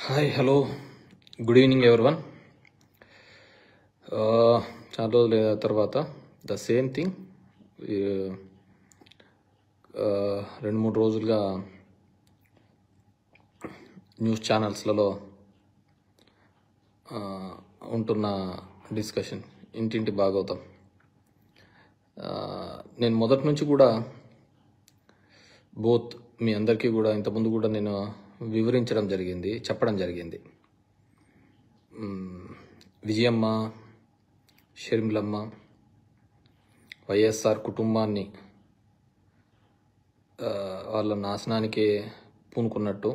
hi hello good evening one చాలా అయిన తర్వాత ద సేమ్ థింగ్ రెండు మూడు రోజులుగా న్యూస్ ఛానల్స్లలో uh, ఉంటున్న డిస్కషన్ ఇంటింటి బాగవుతాం uh, నేను మొదటి నుంచి కూడా బోత్ మీ అందరికీ కూడా ఇంతకుముందు కూడా నేను వివరించడం జరిగింది చెప్పడం జరిగింది విజయమ్మ షర్మిలమ్మ వైఎస్ఆర్ కుటుంబాన్ని వాళ్ళ నాశనానికి పూనుకున్నట్టు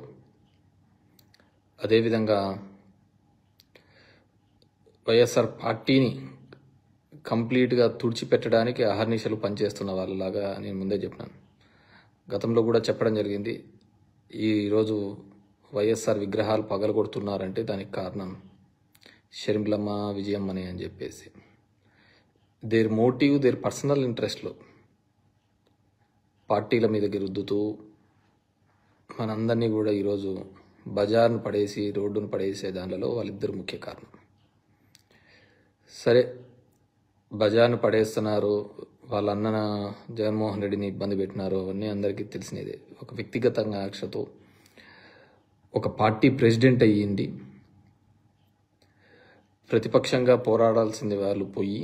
అదేవిధంగా వైఎస్ఆర్ పార్టీని కంప్లీట్గా తుడిచిపెట్టడానికి అహర్నిశలు పనిచేస్తున్న వాళ్ళలాగా నేను ముందే చెప్పినాను గతంలో కూడా చెప్పడం జరిగింది ఈరోజు వైఎస్ఆర్ విగ్రహాలు పగలగొడుతున్నారంటే దానికి కారణం షర్మిలమ్మ విజయమ్మని అని చెప్పేసి దేర్ మోటివ్ దేర్ పర్సనల్ ఇంట్రెస్ట్లో పార్టీల మీదకి రుద్దుతూ మనందరినీ కూడా ఈరోజు బజార్ను పడేసి రోడ్డును పడేసే దానిలో వాళ్ళిద్దరు ముఖ్య కారణం సరే బజార్ను పడేస్తున్నారు వాళ్ళ అన్న జగన్మోహన్ రెడ్డిని ఇబ్బంది పెట్టినారు అవన్నీ అందరికీ తెలిసినదే ఒక వ్యక్తిగతంగా ఆక్షతో ఒక పార్టీ ప్రెసిడెంట్ అయ్యింది ప్రతిపక్షంగా పోరాడాల్సింది వాళ్ళు పోయి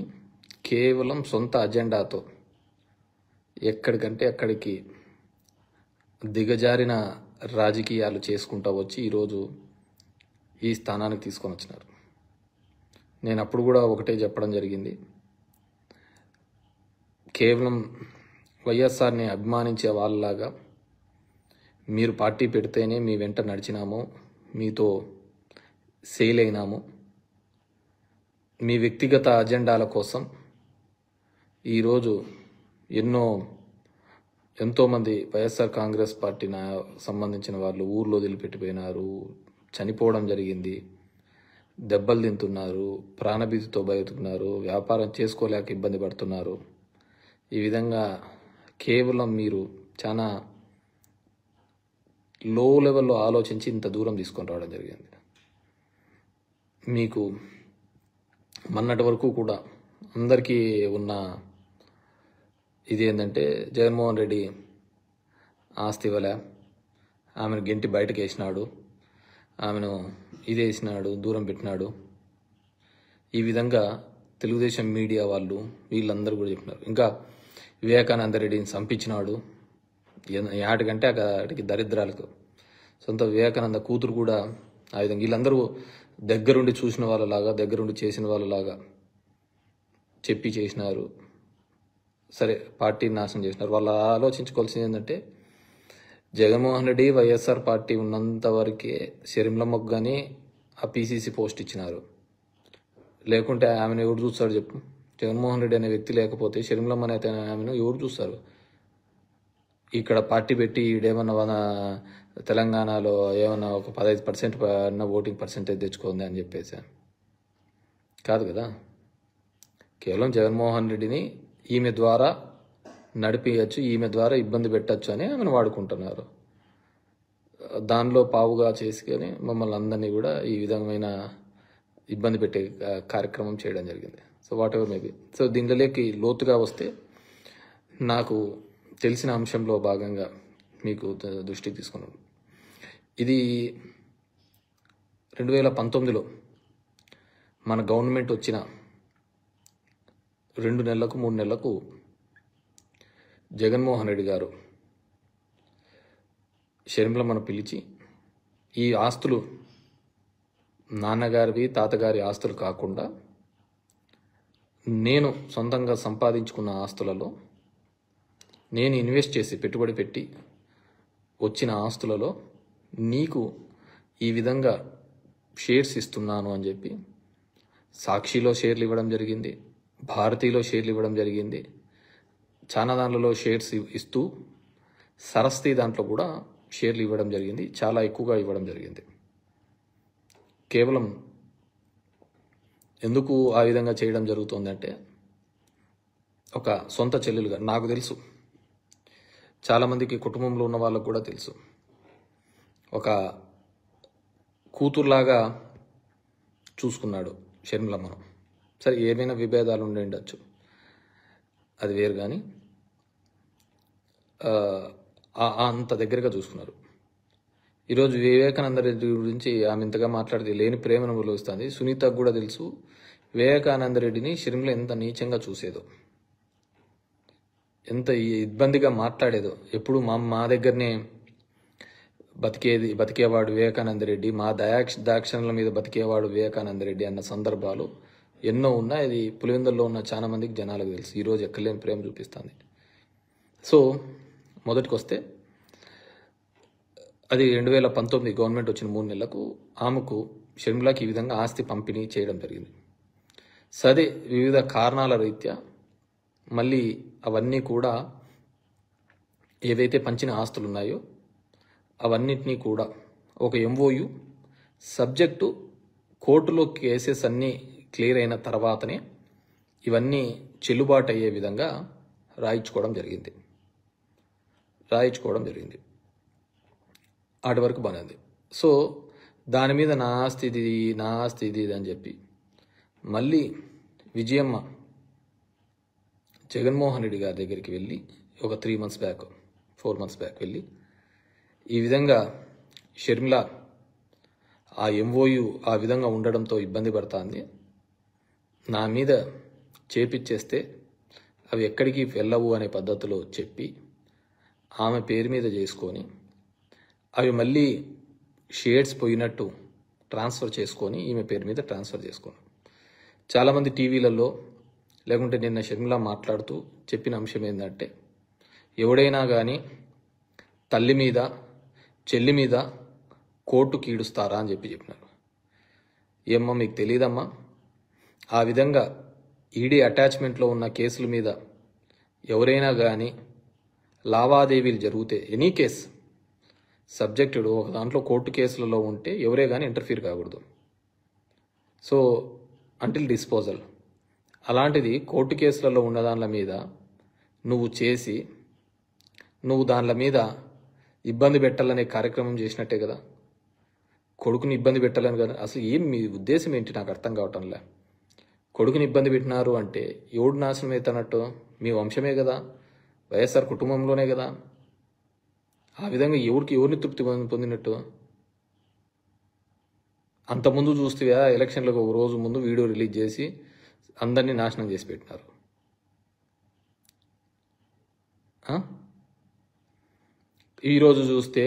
కేవలం సొంత అజెండాతో ఎక్కడికంటే అక్కడికి దిగజారిన రాజకీయాలు చేసుకుంటా వచ్చి ఈరోజు ఈ స్థానానికి తీసుకొని వచ్చినారు నేను అప్పుడు కూడా ఒకటే చెప్పడం జరిగింది కేవలం వైఎస్ఆర్ని అభిమానించే వాళ్ళలాగా మీరు పార్టీ పెడితేనే మీ వెంట నడిచినాము మీతో సేల్ అయినాము మీ వ్యక్తిగత అజెండాల కోసం ఈరోజు ఎన్నో ఎంతోమంది వైఎస్ఆర్ కాంగ్రెస్ పార్టీ సంబంధించిన వాళ్ళు ఊర్లో వదిలిపెట్టిపోయినారు చనిపోవడం జరిగింది దెబ్బలు తింటున్నారు ప్రాణభీతితో బయటకున్నారు వ్యాపారం చేసుకోలేక ఇబ్బంది పడుతున్నారు ఈ విధంగా కేవలం మీరు చాలా లో లెవెల్లో ఆలోచించి ఇంత దూరం తీసుకొని రావడం జరిగింది మీకు మొన్నటి వరకు కూడా అందరికీ ఉన్న ఇది ఏంటంటే జగన్మోహన్ రెడ్డి ఆస్తి వల ఆమెను గెంటి బయటకు వేసినాడు ఆమెను ఇది వేసినాడు దూరం పెట్టినాడు ఈ విధంగా తెలుగుదేశం మీడియా వాళ్ళు వీళ్ళందరూ కూడా చెప్పినారు ఇంకా వివేకానంద రెడ్డిని చంపించినాడు ఏటికంటే అక్కడికి దరిద్రాలకు సొంత వివేకానంద కూతురు కూడా ఆ విధంగా వీళ్ళందరూ దగ్గరుండి చూసిన వాళ్ళలాగా దగ్గరుండి చేసిన వాళ్ళలాగా చెప్పి చేసినారు సరే పార్టీని నాశనం చేసినారు వాళ్ళు ఆలోచించుకోవాల్సింది ఏంటంటే జగన్మోహన్ రెడ్డి వైఎస్ఆర్ పార్టీ ఉన్నంత వరకే షర్మిలమ్మకు కానీ ఆ పీసీసీ పోస్ట్ ఇచ్చినారు లేకుంటే ఆమెను ఎవరు చూస్తాడు చెప్పు జగన్మోహన్ రెడ్డి అనే వ్యక్తి లేకపోతే షర్మిలమ్మ అనే ఆమెను ఎవరు చూస్తారు ఇక్కడ పార్టీ పెట్టి ఈడేమన్నా తెలంగాణలో ఏమన్నా ఒక పదహైదు పర్సెంట్ అన్న ఓటింగ్ పర్సెంటేజ్ తెచ్చుకుంది అని చెప్పేసి కాదు కదా కేవలం జగన్మోహన్ రెడ్డిని ఈమె ద్వారా నడిపించచ్చు ఈమె ద్వారా ఇబ్బంది పెట్టచ్చు అని ఆమెను వాడుకుంటున్నారు దానిలో పావుగా చేసుకొని మమ్మల్ని అందరినీ కూడా ఈ విధమైన ఇబ్బంది పెట్టే కార్యక్రమం చేయడం జరిగింది so whatever maybe so దీంట్లోకి లోతుగా వస్తే నాకు తెలిసిన అంశంలో భాగంగా మీకు దృష్టికి తీసుకున్నాను ఇది రెండు వేల పంతొమ్మిదిలో మన గవర్నమెంట్ వచ్చిన రెండు నెలలకు మూడు నెలలకు జగన్మోహన్ రెడ్డి గారు మనం పిలిచి ఈ ఆస్తులు నాన్నగారివి తాతగారి ఆస్తులు కాకుండా నేను సొంతంగా సంపాదించుకున్న ఆస్తులలో నేను ఇన్వెస్ట్ చేసి పెట్టుబడి పెట్టి వచ్చిన ఆస్తులలో నీకు ఈ విధంగా షేర్స్ ఇస్తున్నాను అని చెప్పి సాక్షిలో షేర్లు ఇవ్వడం జరిగింది భారతీలో షేర్లు ఇవ్వడం జరిగింది చాలా దాంట్లో షేర్స్ ఇస్తూ సరస్తి దాంట్లో కూడా షేర్లు ఇవ్వడం జరిగింది చాలా ఎక్కువగా ఇవ్వడం జరిగింది కేవలం ఎందుకు ఆ విధంగా చేయడం జరుగుతుందంటే ఒక సొంత చెల్లెలుగా నాకు తెలుసు చాలామందికి కుటుంబంలో ఉన్న వాళ్ళకు కూడా తెలుసు ఒక కూతురులాగా చూసుకున్నాడు మనం సరే ఏమైనా విభేదాలు ఉండి ఉండొచ్చు అది వేరు కానీ అంత దగ్గరగా చూసుకున్నారు ఈరోజు వివేకానంద రెడ్డి గురించి ఆమె ఇంతగా మాట్లాడితే లేని ప్రేమను వస్తుంది సునీతకు కూడా తెలుసు వివేకానంద రెడ్డిని షర్మిల ఎంత నీచంగా చూసేదో ఎంత ఇబ్బందిగా మాట్లాడేదో ఎప్పుడు మా మా దగ్గరనే బతికేది బతికేవాడు వివేకానంద రెడ్డి మా దయాక్ష దాక్షణల మీద బతికేవాడు వివేకానంద రెడ్డి అన్న సందర్భాలు ఎన్నో ఉన్నాయి ఇది పులివెందుల్లో ఉన్న చాలా మందికి జనాలకు తెలుసు ఈరోజు లేని ప్రేమ చూపిస్తుంది సో మొదటికి వస్తే అది రెండు వేల పంతొమ్మిది గవర్నమెంట్ వచ్చిన మూడు నెలలకు ఆమెకు షర్మిలాకి ఈ విధంగా ఆస్తి పంపిణీ చేయడం జరిగింది సరే వివిధ కారణాల రీత్యా మళ్ళీ అవన్నీ కూడా ఏవైతే పంచిన ఆస్తులు ఉన్నాయో అవన్నింటినీ కూడా ఒక ఎంఓయు సబ్జెక్టు కోర్టులో కేసెస్ అన్నీ క్లియర్ అయిన తర్వాతనే ఇవన్నీ చెల్లుబాటు అయ్యే విధంగా రాయించుకోవడం జరిగింది రాయించుకోవడం జరిగింది ఆటి వరకు బాగానే సో దాని మీద నా ఆస్తి ఇది నా ఆస్తి ఇది అని చెప్పి మళ్ళీ విజయమ్మ జగన్మోహన్ రెడ్డి గారి దగ్గరికి వెళ్ళి ఒక three months back four months back వెళ్ళి ఈ విధంగా షర్మిల ఆ ఎంఓయు ఆ విధంగా ఉండడంతో ఇబ్బంది పడుతుంది నా మీద చేపిచ్చేస్తే అవి ఎక్కడికి వెళ్ళవు అనే పద్ధతిలో చెప్పి ఆమె పేరు మీద చేసుకొని అవి మళ్ళీ షేడ్స్ పోయినట్టు ట్రాన్స్ఫర్ చేసుకొని ఈమె పేరు మీద ట్రాన్స్ఫర్ చేసుకోను చాలామంది టీవీలలో లేకుంటే నిన్న షర్మిలా మాట్లాడుతూ చెప్పిన అంశం ఏంటంటే ఎవడైనా కానీ తల్లి మీద చెల్లి మీద కోర్టు కీడుస్తారా అని చెప్పి చెప్పినారు ఏమ్మా మీకు తెలియదమ్మా ఆ విధంగా ఈడీ అటాచ్మెంట్లో ఉన్న కేసుల మీద ఎవరైనా కానీ లావాదేవీలు జరిగితే ఎనీ కేసు సబ్జెక్టుడు ఒక దాంట్లో కోర్టు కేసులలో ఉంటే ఎవరే కానీ ఇంటర్ఫీర్ కాకూడదు సో అంటిల్ డిస్పోజల్ అలాంటిది కోర్టు కేసులలో ఉన్న దానిల మీద నువ్వు చేసి నువ్వు దానిల మీద ఇబ్బంది పెట్టాలనే కార్యక్రమం చేసినట్టే కదా కొడుకుని ఇబ్బంది పెట్టాలని కదా అసలు ఏం మీ ఉద్దేశం ఏంటి నాకు అర్థం కావటంలే కొడుకుని ఇబ్బంది పెట్టినారు అంటే ఎవడు నాశనం అవుతున్నట్టు మీ వంశమే కదా వైఎస్ఆర్ కుటుంబంలోనే కదా ఆ విధంగా ఎవరికి ఎవరిని తృప్తి పొందినట్టు చూస్తే చూస్తేవా ఎలక్షన్లకు ఒక రోజు ముందు వీడియో రిలీజ్ చేసి అందరినీ నాశనం చేసి పెట్టినారు ఈరోజు చూస్తే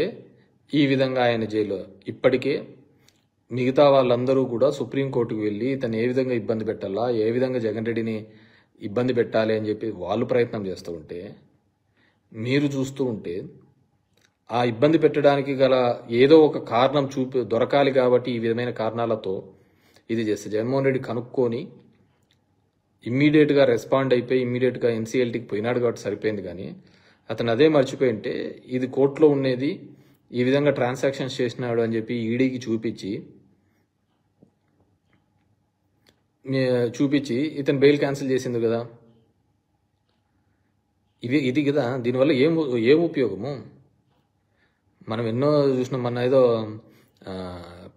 ఈ విధంగా ఆయన జైలు ఇప్పటికే మిగతా వాళ్ళందరూ కూడా సుప్రీంకోర్టుకు వెళ్ళి తను ఏ విధంగా ఇబ్బంది పెట్టాలా ఏ విధంగా జగన్ రెడ్డిని ఇబ్బంది పెట్టాలి అని చెప్పి వాళ్ళు ప్రయత్నం చేస్తూ ఉంటే మీరు చూస్తూ ఉంటే ఆ ఇబ్బంది పెట్టడానికి గల ఏదో ఒక కారణం చూపి దొరకాలి కాబట్టి ఈ విధమైన కారణాలతో ఇది చేస్తే జగన్మోహన్ రెడ్డి కనుక్కొని ఇమ్మీడియట్గా రెస్పాండ్ అయిపోయి ఇమ్మీడియట్గా ఎన్సీఎల్టీకి పోయినాడు కాబట్టి సరిపోయింది కానీ అతను అదే మర్చిపోయింటే ఇది కోర్టులో ఉండేది ఈ విధంగా ట్రాన్సాక్షన్స్ చేసినాడు అని చెప్పి ఈడీకి చూపించి చూపించి ఇతను బెయిల్ క్యాన్సిల్ చేసింది కదా ఇవి ఇది కదా దీనివల్ల ఏం ఏం ఉపయోగము మనం ఎన్నో చూసినాం మన ఏదో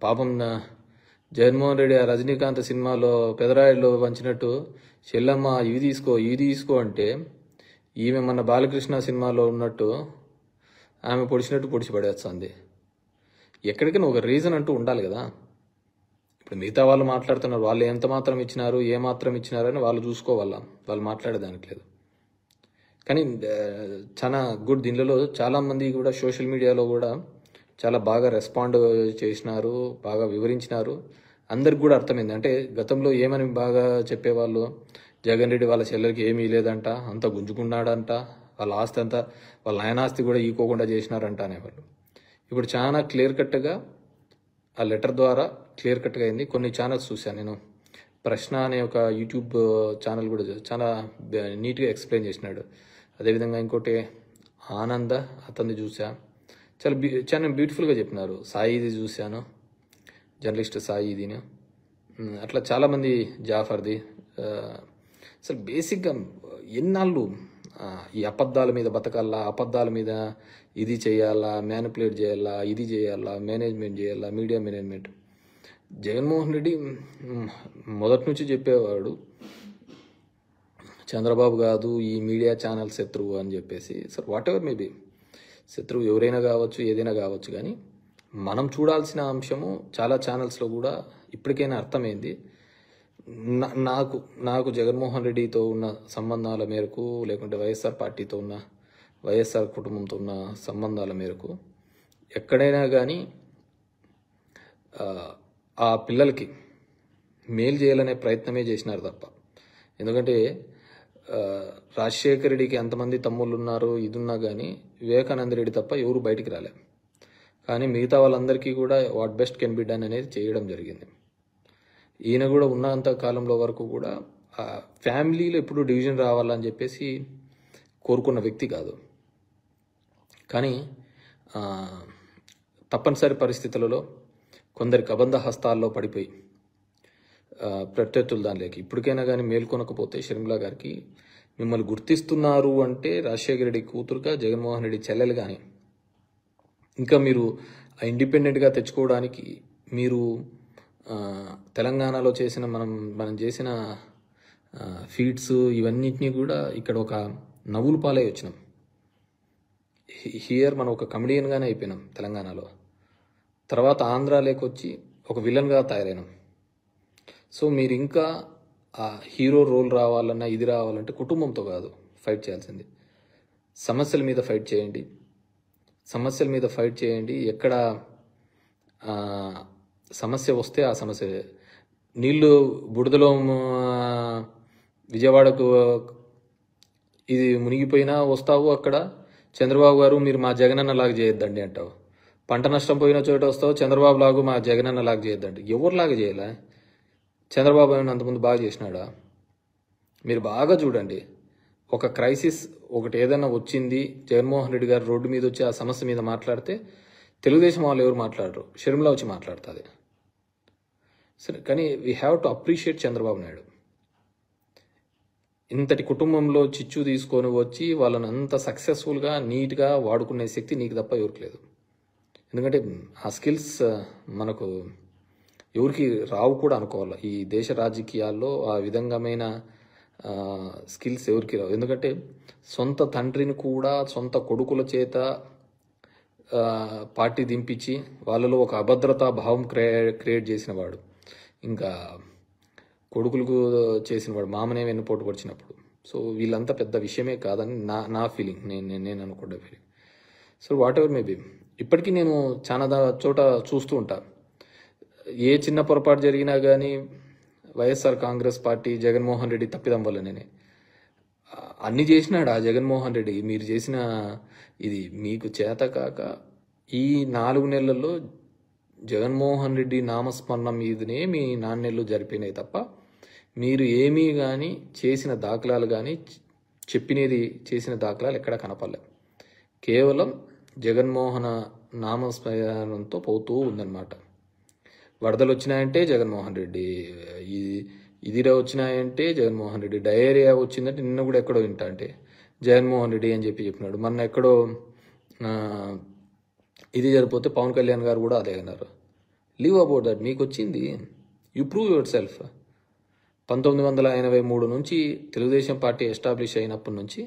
పాపం జగన్మోహన్ రెడ్డి ఆ రజనీకాంత్ సినిమాలో పెదరాయిలో పంచినట్టు చెల్లమ్మ ఇవి తీసుకో ఇవి తీసుకో అంటే ఈమె మన బాలకృష్ణ సినిమాలో ఉన్నట్టు ఆమె పొడిచినట్టు పొడిచి పడేస్తుంది ఎక్కడికైనా ఒక రీజన్ అంటూ ఉండాలి కదా ఇప్పుడు మిగతా వాళ్ళు మాట్లాడుతున్నారు వాళ్ళు ఎంత మాత్రం ఇచ్చినారు ఏ మాత్రం ఇచ్చినారని వాళ్ళు చూసుకోవాలా వాళ్ళు మాట్లాడేదానికి లేదు కానీ చాలా గుడ్ దీనిలో చాలామంది కూడా సోషల్ మీడియాలో కూడా చాలా బాగా రెస్పాండ్ చేసినారు బాగా వివరించినారు అందరికి కూడా అర్థమైంది అంటే గతంలో ఏమని బాగా చెప్పేవాళ్ళు జగన్ రెడ్డి వాళ్ళ చెల్లెలకి ఏమీ లేదంట అంత గుంజుకున్నాడంట వాళ్ళ ఆస్తి అంతా వాళ్ళ ఆయన ఆస్తి కూడా ఈకోకుండా చేసినారంట అనేవాళ్ళు ఇప్పుడు చాలా క్లియర్ కట్గా ఆ లెటర్ ద్వారా క్లియర్ కట్గా అయింది కొన్ని ఛానల్స్ చూశాను నేను ప్రశ్న అనే ఒక యూట్యూబ్ ఛానల్ కూడా చాలా నీట్గా ఎక్స్ప్లెయిన్ చేసినాడు అదేవిధంగా ఇంకోటి ఆనంద అతన్ని చూసా చాలా బ్యూ చాలా బ్యూటిఫుల్గా చెప్పినారు సాయిది చూశాను జర్నలిస్ట్ సాయిదిని అట్లా చాలామంది జాఫర్ది అసలు బేసిక్గా ఎన్నాళ్ళు ఈ అబద్ధాల మీద బతకాలా అబద్ధాల మీద ఇది చేయాలా మ్యానిపులేట్ చేయాలా ఇది చేయాలా మేనేజ్మెంట్ చేయాలా మీడియా మేనేజ్మెంట్ జగన్మోహన్ రెడ్డి మొదటి నుంచి చెప్పేవాడు చంద్రబాబు కాదు ఈ మీడియా ఛానల్ శత్రువు అని చెప్పేసి సార్ వాట్ ఎవర్ మేబీ శత్రువు ఎవరైనా కావచ్చు ఏదైనా కావచ్చు కానీ మనం చూడాల్సిన అంశము చాలా ఛానల్స్లో కూడా ఇప్పటికైనా అర్థమైంది నాకు నాకు జగన్మోహన్ రెడ్డితో ఉన్న సంబంధాల మేరకు లేకుంటే వైఎస్ఆర్ పార్టీతో ఉన్న వైఎస్ఆర్ కుటుంబంతో ఉన్న సంబంధాల మేరకు ఎక్కడైనా కానీ ఆ పిల్లలకి మేలు చేయాలనే ప్రయత్నమే చేసినారు తప్ప ఎందుకంటే రాజశేఖర రెడ్డికి ఎంతమంది తమ్ముళ్ళు ఉన్నారు ఇది ఉన్నా కానీ వివేకానంద రెడ్డి తప్ప ఎవరు బయటికి రాలే కానీ మిగతా వాళ్ళందరికీ కూడా what best can be done అనేది చేయడం జరిగింది ఈయన కూడా ఉన్నంత కాలంలో వరకు కూడా ఫ్యామిలీలో ఎప్పుడు డివిజన్ రావాలని చెప్పేసి కోరుకున్న వ్యక్తి కాదు కానీ తప్పనిసరి పరిస్థితులలో కొందరి కబంధ హస్తాల్లో పడిపోయి ప్రత్యర్థులు దానిలోకి ఇప్పటికైనా కానీ మేల్కొనకపోతే షర్మిలా గారికి మిమ్మల్ని గుర్తిస్తున్నారు అంటే రాజశేఖర రెడ్డి కూతురుగా జగన్మోహన్ రెడ్డి చెల్లెలు కానీ ఇంకా మీరు ఇండిపెండెంట్గా తెచ్చుకోవడానికి మీరు తెలంగాణలో చేసిన మనం మనం చేసిన ఫీడ్స్ ఇవన్నింటినీ కూడా ఇక్కడ ఒక నవ్వులు పాలై వచ్చినాం హియర్ మనం ఒక కమెడియన్గానే అయిపోయినాం తెలంగాణలో తర్వాత ఆంధ్రాలోకి వచ్చి ఒక విలన్గా తయారైనాం సో మీరు ఇంకా ఆ హీరో రోల్ రావాలన్నా ఇది రావాలంటే కుటుంబంతో కాదు ఫైట్ చేయాల్సింది సమస్యల మీద ఫైట్ చేయండి సమస్యల మీద ఫైట్ చేయండి ఎక్కడ సమస్య వస్తే ఆ సమస్య నీళ్ళు బుడదలో విజయవాడకు ఇది మునిగిపోయినా వస్తావు అక్కడ చంద్రబాబు గారు మీరు మా జగనన్న లాగా చేయొద్దండి అంటావు పంట నష్టం పోయిన చోట వస్తావు చంద్రబాబు లాగు మా జగనన్న లాగా చేయొద్దండి ఎవరిలాగా చేయలే చంద్రబాబు నాయుడు అంతకుముందు బాగా చేసినాడా మీరు బాగా చూడండి ఒక క్రైసిస్ ఒకటి ఏదైనా వచ్చింది జగన్మోహన్ రెడ్డి గారు రోడ్డు మీద వచ్చి ఆ సమస్య మీద మాట్లాడితే తెలుగుదేశం వాళ్ళు ఎవరు మాట్లాడరు షర్మిల వచ్చి మాట్లాడుతుంది సరే కానీ we have to appreciate Chandrababu Naidu ఇంతటి కుటుంబంలో చిచ్చు తీసుకొని వచ్చి వాళ్ళని అంత సక్సెస్ఫుల్గా నీట్గా వాడుకునే శక్తి నీకు తప్ప ఎవరికి లేదు ఎందుకంటే ఆ స్కిల్స్ మనకు ఎవరికి రావు కూడా అనుకోవాలి ఈ దేశ రాజకీయాల్లో ఆ విధంగామైన స్కిల్స్ ఎవరికి రావు ఎందుకంటే సొంత తండ్రిని కూడా సొంత కొడుకుల చేత పార్టీ దింపించి వాళ్ళలో ఒక అభద్రతా భావం క్రియే క్రియేట్ చేసిన వాడు ఇంకా కొడుకులకు చేసిన వాడు మామనే వెన్నుపోటు పడిచినప్పుడు సో వీళ్ళంతా పెద్ద విషయమే కాదని నా నా ఫీలింగ్ నేను నేను అనుకున్న feeling so whatever maybe ఇప్పటికీ నేను చాలా చోట చూస్తూ ఉంటాను ఏ చిన్న పొరపాటు జరిగినా కానీ వైఎస్ఆర్ కాంగ్రెస్ పార్టీ జగన్మోహన్ రెడ్డి తప్పిదం వల్లనే అన్ని చేసినాడు ఆ జగన్మోహన్ రెడ్డి మీరు చేసిన ఇది మీకు చేత కాక ఈ నాలుగు నెలల్లో జగన్మోహన్ రెడ్డి నామస్మరణ మీదనే మీ నాణ్యలు జరిపినాయి తప్ప మీరు ఏమీ కానీ చేసిన దాఖలాలు కానీ చెప్పినది చేసిన దాఖలాలు ఎక్కడ కనపడలేదు కేవలం జగన్మోహన నామస్మరణంతో పోతూ ఉందన్నమాట వరదలు వచ్చినాయంటే జగన్మోహన్ రెడ్డి ఇది ఇది వచ్చినాయంటే జగన్మోహన్ రెడ్డి డయేరియా వచ్చిందంటే నిన్న కూడా ఎక్కడో వింటా అంటే జగన్మోహన్ రెడ్డి అని చెప్పి చెప్పినాడు మొన్న ఎక్కడో ఇది జరిపోతే పవన్ కళ్యాణ్ గారు కూడా అదే అన్నారు లీవ్ అబౌట్ దట్ మీకు వచ్చింది యు ప్రూవ్ యువర్ సెల్ఫ్ పంతొమ్మిది వందల ఎనభై మూడు నుంచి తెలుగుదేశం పార్టీ ఎస్టాబ్లిష్ అయినప్పటి నుంచి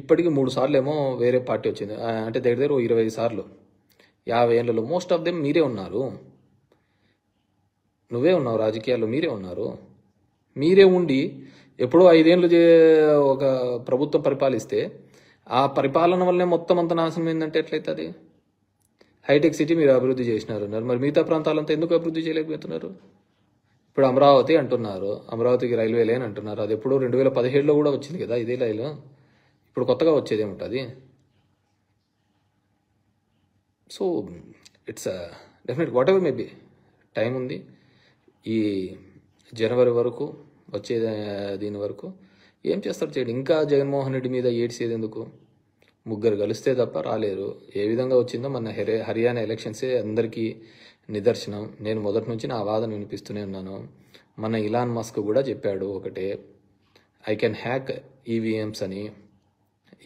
ఇప్పటికి మూడు సార్లు ఏమో వేరే పార్టీ వచ్చింది అంటే దగ్గర దగ్గర ఇరవై సార్లు యాభై ఏళ్ళలో మోస్ట్ ఆఫ్ దెమ్ మీరే ఉన్నారు నువ్వే ఉన్నావు రాజకీయాల్లో మీరే ఉన్నారు మీరే ఉండి ఎప్పుడో ఐదేళ్ళు చే ఒక ప్రభుత్వం పరిపాలిస్తే ఆ పరిపాలన వల్లనే మొత్తం అంత నాశనం ఏంటంటే ఎట్లయితుంది హైటెక్ సిటీ మీరు అభివృద్ధి చేసినారు అన్నారు మరి మిగతా ప్రాంతాలంతా ఎందుకు అభివృద్ధి చేయలేకపోతున్నారు ఇప్పుడు అమరావతి అంటున్నారు అమరావతికి రైల్వే లేని అంటున్నారు అది ఎప్పుడో రెండు వేల పదిహేడులో కూడా వచ్చింది కదా ఇదే లైన్ ఇప్పుడు కొత్తగా వచ్చేది ఏముంటుంది so it's definite whatever maybe time ఉంది ఈ జనవరి వరకు వచ్చే దీని వరకు ఏం చేస్తారు చేయడం ఇంకా జగన్మోహన్ రెడ్డి మీద ఏడ్చేది ఎందుకు ముగ్గురు కలిస్తే తప్ప రాలేరు ఏ విధంగా వచ్చిందో మన హరి హర్యానా ఎలక్షన్సే అందరికీ నిదర్శనం నేను మొదటి నుంచి నా వాదన వినిపిస్తూనే ఉన్నాను మన ఇలాన్ మస్క్ కూడా చెప్పాడు ఒకటే ఐ కెన్ హ్యాక్ ఈవీఎంస్ అని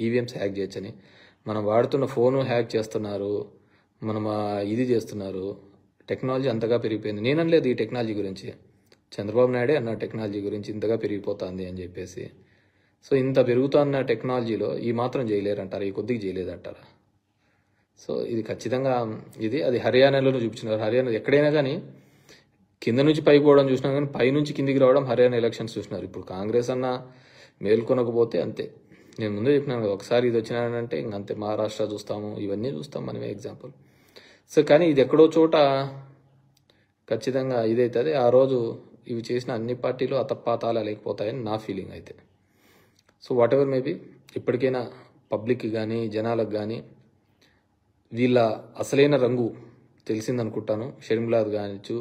ఈవీఎంస్ e హ్యాక్ చేయొచ్చని మనం వాడుతున్న ఫోను హ్యాక్ చేస్తున్నారు మనం ఇది చేస్తున్నారు టెక్నాలజీ అంతగా పెరిగిపోయింది నేననలేదు ఈ టెక్నాలజీ గురించి చంద్రబాబు నాయుడే అన్న టెక్నాలజీ గురించి ఇంతగా పెరిగిపోతుంది అని చెప్పేసి సో ఇంత పెరుగుతున్న టెక్నాలజీలో ఈ మాత్రం చేయలేరంటారా ఈ కొద్దిగా చేయలేదంటారా సో ఇది ఖచ్చితంగా ఇది అది హర్యానాలో చూపించినారు హర్యానా ఎక్కడైనా కానీ కింద నుంచి పైపోవడం చూసినా కానీ పై నుంచి కిందికి రావడం హర్యానా ఎలక్షన్స్ చూసినారు ఇప్పుడు కాంగ్రెస్ అన్న మేల్కొనకపోతే అంతే నేను ముందే చెప్పినాను ఒకసారి ఇది వచ్చినానంటే ఇంకంతే మహారాష్ట్ర చూస్తాము ఇవన్నీ చూస్తాం మనమే ఎగ్జాంపుల్ సో కానీ ఇది ఎక్కడో చోట ఖచ్చితంగా ఇదైతుంది ఆ రోజు ఇవి చేసిన అన్ని పార్టీలు అతపాతాల లేకపోతాయని నా ఫీలింగ్ అయితే సో వాట్ ఎవర్ మేబీ ఇప్పటికైనా పబ్లిక్ కానీ జనాలకు కానీ వీళ్ళ అసలైన రంగు తెలిసిందనుకుంటాను షర్మిలాద్ కానిచ్చు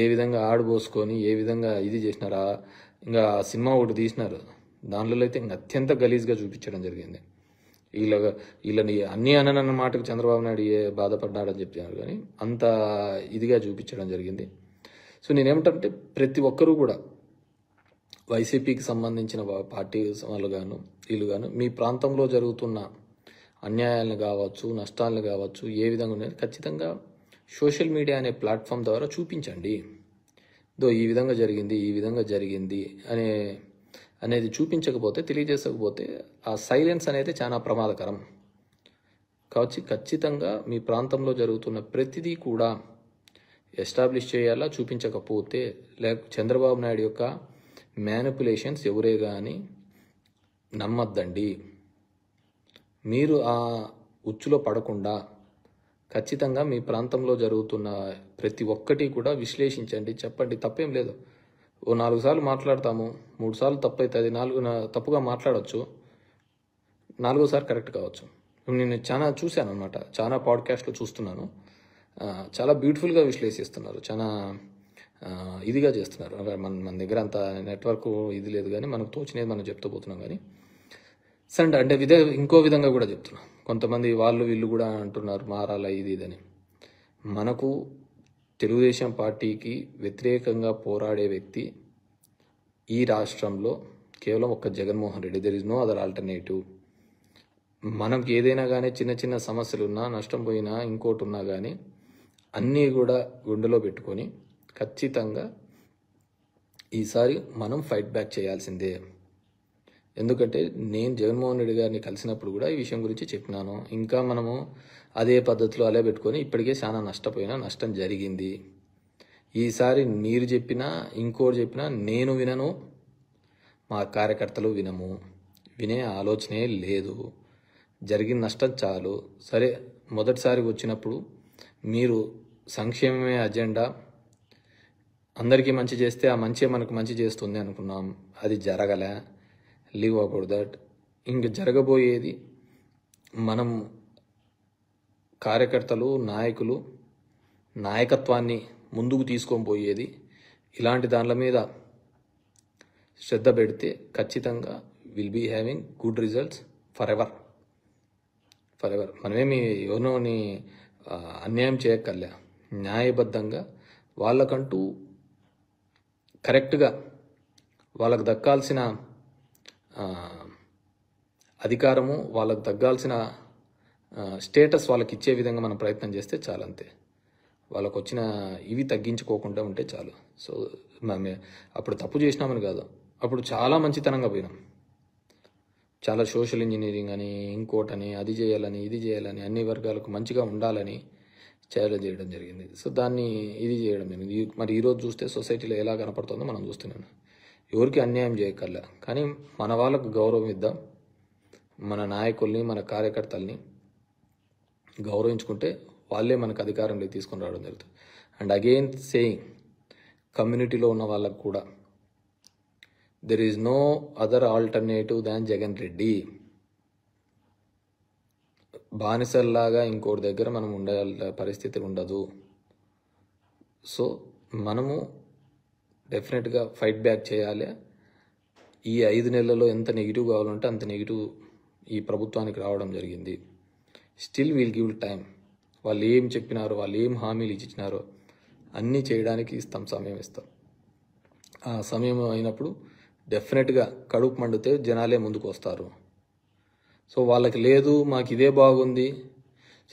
ఏ విధంగా ఆడబోసుకొని ఏ విధంగా ఇది చేసినారా ఇంకా సినిమా ఒకటి తీసినారు దానిలో అయితే ఇంకా అత్యంత గలీజ్గా చూపించడం జరిగింది వీళ్ళ వీళ్ళని అన్నీ అననన్న మాటకు చంద్రబాబు నాయుడు ఏ బాధపడ్డాడని చెప్పారు కానీ అంత ఇదిగా చూపించడం జరిగింది సో నేనేమిటంటే ప్రతి ఒక్కరూ కూడా వైసీపీకి సంబంధించిన పార్టీ వాళ్ళు గాను వీళ్ళు గాను మీ ప్రాంతంలో జరుగుతున్న అన్యాయాలను కావచ్చు నష్టాలను కావచ్చు ఏ విధంగా ఉన్నాయి ఖచ్చితంగా సోషల్ మీడియా అనే ప్లాట్ఫామ్ ద్వారా చూపించండి దో ఈ విధంగా జరిగింది ఈ విధంగా జరిగింది అనే అనేది చూపించకపోతే తెలియజేసకపోతే ఆ సైలెన్స్ అనేది చాలా ప్రమాదకరం కావచ్చు ఖచ్చితంగా మీ ప్రాంతంలో జరుగుతున్న ప్రతిదీ కూడా ఎస్టాబ్లిష్ చేయాలా చూపించకపోతే లేక చంద్రబాబు నాయుడు యొక్క మ్యానిపులేషన్స్ ఎవరే కానీ నమ్మద్దండి మీరు ఆ ఉచ్చులో పడకుండా ఖచ్చితంగా మీ ప్రాంతంలో జరుగుతున్న ప్రతి ఒక్కటి కూడా విశ్లేషించండి చెప్పండి తప్పేం లేదు ఓ నాలుగు సార్లు మాట్లాడతాము మూడు సార్లు తప్పు అవుతుంది నాలుగు తప్పుగా మాట్లాడవచ్చు నాలుగోసారి కరెక్ట్ కావచ్చు నేను చాలా చూశాను అనమాట చాలా పాడ్కాస్ట్లు చూస్తున్నాను చాలా బ్యూటిఫుల్గా విశ్లేషిస్తున్నారు చాలా ఇదిగా చేస్తున్నారు మన మన దగ్గర అంత నెట్వర్క్ ఇది లేదు కానీ మనకు తోచినేది మనం చెప్తూ పోతున్నాం కానీ సండ్ అంటే ఇదే ఇంకో విధంగా కూడా చెప్తున్నాం కొంతమంది వాళ్ళు వీళ్ళు కూడా అంటున్నారు మారాలా ఇది ఇదని మనకు తెలుగుదేశం పార్టీకి వ్యతిరేకంగా పోరాడే వ్యక్తి ఈ రాష్ట్రంలో కేవలం ఒక Jaganmohan Reddy there is no other alternative మనకి ఏదైనా కానీ చిన్న చిన్న సమస్యలు ఉన్నా నష్టం పోయినా ఇంకోటి ఉన్నా కానీ అన్నీ కూడా గుండెలో పెట్టుకొని ఖచ్చితంగా ఈసారి మనం ఫైట్ బ్యాక్ చేయాల్సిందే ఎందుకంటే నేను జగన్మోహన్ రెడ్డి గారిని కలిసినప్పుడు కూడా ఈ విషయం గురించి చెప్పినాను ఇంకా మనము అదే పద్ధతిలో అలా పెట్టుకొని ఇప్పటికే చాలా నష్టపోయినా నష్టం జరిగింది ఈసారి మీరు చెప్పినా ఇంకోటి చెప్పినా నేను వినను మా కార్యకర్తలు వినము వినే ఆలోచనే లేదు జరిగిన నష్టం చాలు సరే మొదటిసారి వచ్చినప్పుడు మీరు సంక్షేమమే అజెండా అందరికీ మంచి చేస్తే ఆ మంచి మనకు మంచి చేస్తుంది అనుకున్నాం అది జరగలే లీవ్ అబౌట్ దట్ ఇంక జరగబోయేది మనం కార్యకర్తలు నాయకులు నాయకత్వాన్ని ముందుకు తీసుకొని పోయేది ఇలాంటి దానిల మీద శ్రద్ధ పెడితే ఖచ్చితంగా will be having good results for ever for ever మనమేమి ఎవరినోని అన్యాయం చేయక్కర్లే న్యాయబద్ధంగా వాళ్ళకంటూ కరెక్ట్గా వాళ్ళకు దక్కాల్సిన అధికారము వాళ్ళకు తగ్గాల్సిన స్టేటస్ వాళ్ళకి ఇచ్చే విధంగా మనం ప్రయత్నం చేస్తే చాలు అంతే వాళ్ళకు వచ్చిన ఇవి తగ్గించుకోకుండా ఉంటే చాలు సో అప్పుడు తప్పు చేసినామని కాదు అప్పుడు చాలా మంచితనంగా పోయినాం చాలా సోషల్ ఇంజనీరింగ్ అని ఇంకోటని అది చేయాలని ఇది చేయాలని అన్ని వర్గాలకు మంచిగా ఉండాలని చర్యలు చేయడం జరిగింది సో దాన్ని ఇది చేయడం జరిగింది మరి ఈరోజు చూస్తే సొసైటీలో ఎలా కనపడుతుందో మనం చూస్తున్నాం ఎవరికి అన్యాయం చేయకల్లా కానీ మన వాళ్ళకు గౌరవం ఇద్దాం మన నాయకుల్ని మన కార్యకర్తల్ని గౌరవించుకుంటే వాళ్ళే మనకు అధికారంలో తీసుకుని రావడం జరుగుతుంది అండ్ అగైన్ సేయింగ్ కమ్యూనిటీలో ఉన్న వాళ్ళకు కూడా there is no other alternative than Jagan Reddy బానిసల్లాగా ఇంకోటి దగ్గర మనం ఉండే పరిస్థితి ఉండదు సో మనము డెఫినెట్గా ఫైట్ బ్యాక్ చేయాలి ఈ ఐదు నెలల్లో ఎంత నెగిటివ్ కావాలంటే అంత నెగిటివ్ ఈ ప్రభుత్వానికి రావడం జరిగింది స్టిల్ వీల్ గివ్ టైం వాళ్ళు ఏం చెప్పినారో వాళ్ళు ఏం హామీలు ఇచ్చినారో అన్నీ చేయడానికి ఇస్తాం సమయం ఇస్తాం ఆ సమయం అయినప్పుడు డెఫినెట్గా కడుపు మండితే జనాలే ముందుకు వస్తారు సో వాళ్ళకి లేదు మాకు ఇదే బాగుంది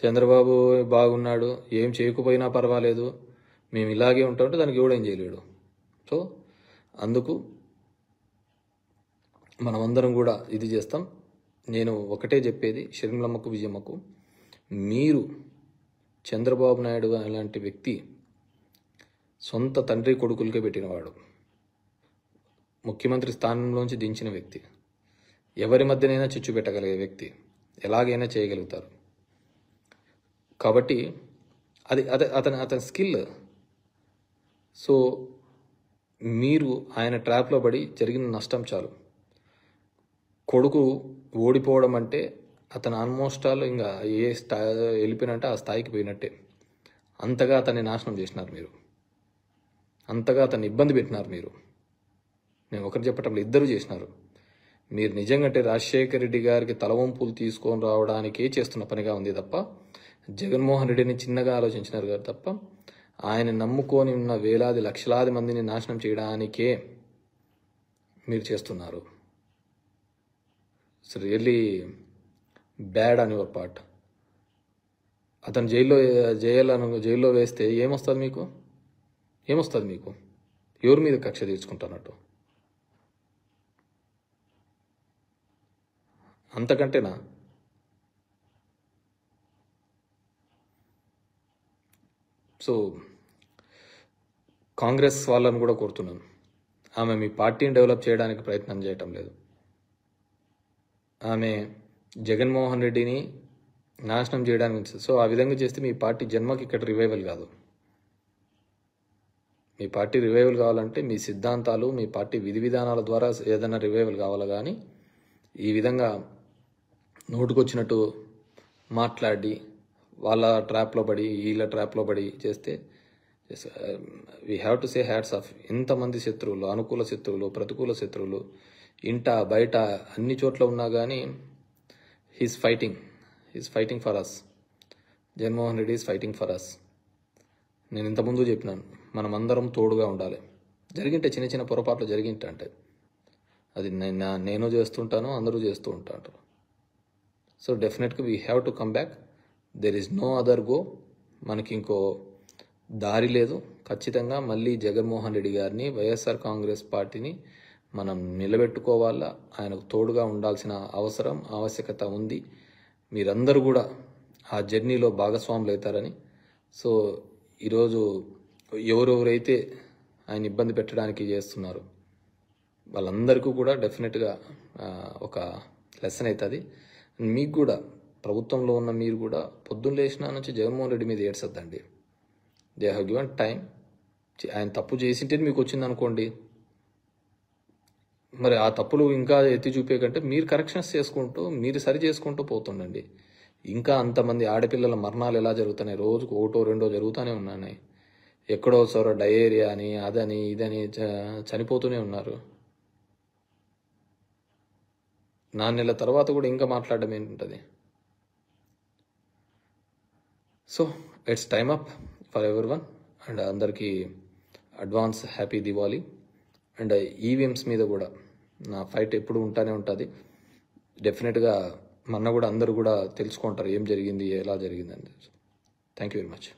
చంద్రబాబు బాగున్నాడు ఏం చేయకపోయినా పర్వాలేదు మేము ఇలాగే ఉంటామంటే దానికి ఎవడేం చేయలేడు సో అందుకు మనమందరం కూడా ఇది చేస్తాం నేను ఒకటే చెప్పేది షర్మిలమ్మకు విజయమ్మకు మీరు చంద్రబాబు నాయుడు అలాంటి వ్యక్తి సొంత తండ్రి కొడుకులకే పెట్టినవాడు ముఖ్యమంత్రి స్థానంలోంచి దించిన వ్యక్తి ఎవరి మధ్యనైనా చిచ్చు పెట్టగలిగే వ్యక్తి ఎలాగైనా చేయగలుగుతారు కాబట్టి అది అత అతని అతని స్కిల్ సో మీరు ఆయన ట్రాప్లో పడి జరిగిన నష్టం చాలు కొడుకు ఓడిపోవడం అంటే అతను ఆల్మోస్ట్ ఆల్ ఇంకా ఏ స్థాయి వెళ్ళిపోయినట్టే ఆ స్థాయికి పోయినట్టే అంతగా అతన్ని నాశనం చేసినారు మీరు అంతగా అతన్ని ఇబ్బంది పెట్టినారు మీరు నేను ఒకరు చెప్పటంలో ఇద్దరు చేసినారు మీరు నిజంగంటే రాజశేఖర రెడ్డి గారికి తలవంపులు తీసుకొని రావడానికే చేస్తున్న పనిగా ఉంది తప్ప జగన్మోహన్ రెడ్డిని చిన్నగా ఆలోచించినారు గారు తప్ప ఆయన నమ్ముకొని ఉన్న వేలాది లక్షలాది మందిని నాశనం చేయడానికే మీరు చేస్తున్నారు సో రియల్లీ బ్యాడ్ అని ఒక పార్ట్ అతను జైల్లో జైలు జైల్లో వేస్తే ఏమొస్తుంది మీకు ఏమొస్తుంది మీకు ఎవరి మీద కక్ష తీర్చుకుంటున్నట్టు అంతకంటేనా సో కాంగ్రెస్ వాళ్ళని కూడా కోరుతున్నాను ఆమె మీ పార్టీని డెవలప్ చేయడానికి ప్రయత్నం చేయటం లేదు ఆమె జగన్మోహన్ రెడ్డిని నాశనం చేయడానికి సో ఆ విధంగా చేస్తే మీ పార్టీ జన్మకి ఇక్కడ రివైవల్ కాదు మీ పార్టీ రివైవల్ కావాలంటే మీ సిద్ధాంతాలు మీ పార్టీ విధి విధానాల ద్వారా ఏదైనా రివైవల్ కావాలి కానీ ఈ విధంగా నోటుకొచ్చినట్టు మాట్లాడి వాళ్ళ ట్రాప్లో పడి వీళ్ళ ట్రాప్లో పడి చేస్తే we have to say hats off ఇంతమంది శత్రువులు అనుకూల శత్రువులు ప్రతికూల శత్రువులు ఇంట బయట అన్ని చోట్ల ఉన్నా కానీ he's fighting he's fighting for us Jaganmohan Reddy is fighting for us నేను ఇంతకుముందు చెప్పినాను మనం అందరం తోడుగా ఉండాలి జరిగింటే చిన్న చిన్న పొరపాట్లు జరిగింటే అంటే అది నేను చేస్తుంటాను అందరూ చేస్తూ ఉంటాను సో డెఫినెట్గా we have to come back there is no other go మనకి ఇంకో దారి లేదు ఖచ్చితంగా మళ్ళీ జగన్మోహన్ రెడ్డి గారిని వైఎస్ఆర్ కాంగ్రెస్ పార్టీని మనం నిలబెట్టుకోవాలా ఆయనకు తోడుగా ఉండాల్సిన అవసరం ఆవశ్యకత ఉంది మీరందరూ కూడా ఆ జర్నీలో భాగస్వాములు అవుతారని సో ఈరోజు ఎవరెవరైతే ఆయన ఇబ్బంది పెట్టడానికి చేస్తున్నారు వాళ్ళందరికీ కూడా డెఫినెట్గా ఒక లెసన్ అవుతుంది మీకు కూడా ప్రభుత్వంలో ఉన్న మీరు కూడా పొద్దున్న లేచినా నుంచి జగన్మోహన్ రెడ్డి మీద ఏడ్సద్దండి దే హ్యావ్ గివన్ టైం ఆయన తప్పు చేసింటే మీకు వచ్చింది అనుకోండి మరి ఆ తప్పులు ఇంకా ఎత్తి చూపే కంటే మీరు కరెక్షన్స్ చేసుకుంటూ మీరు సరి చేసుకుంటూ పోతుండండి ఇంకా అంతమంది ఆడపిల్లల మరణాలు ఎలా జరుగుతున్నాయి రోజుకు ఒకటో రెండో జరుగుతూనే ఉన్నాయి ఎక్కడో చోర డయేరియా అని అదని ఇదని చనిపోతూనే ఉన్నారు నాలుగు నెలల తర్వాత కూడా ఇంకా మాట్లాడడం ఏంటంటుంది so it's time up for everyone and అందరికీ advance happy Diwali and EVMs మీద కూడా నా ఫైట్ ఎప్పుడు ఉంటానే ఉంటుంది డెఫినెట్గా మన కూడా అందరూ కూడా తెలుసుకుంటారు ఏం జరిగింది ఎలా జరిగింది అని థ్యాంక్ యూ వెరీ మచ్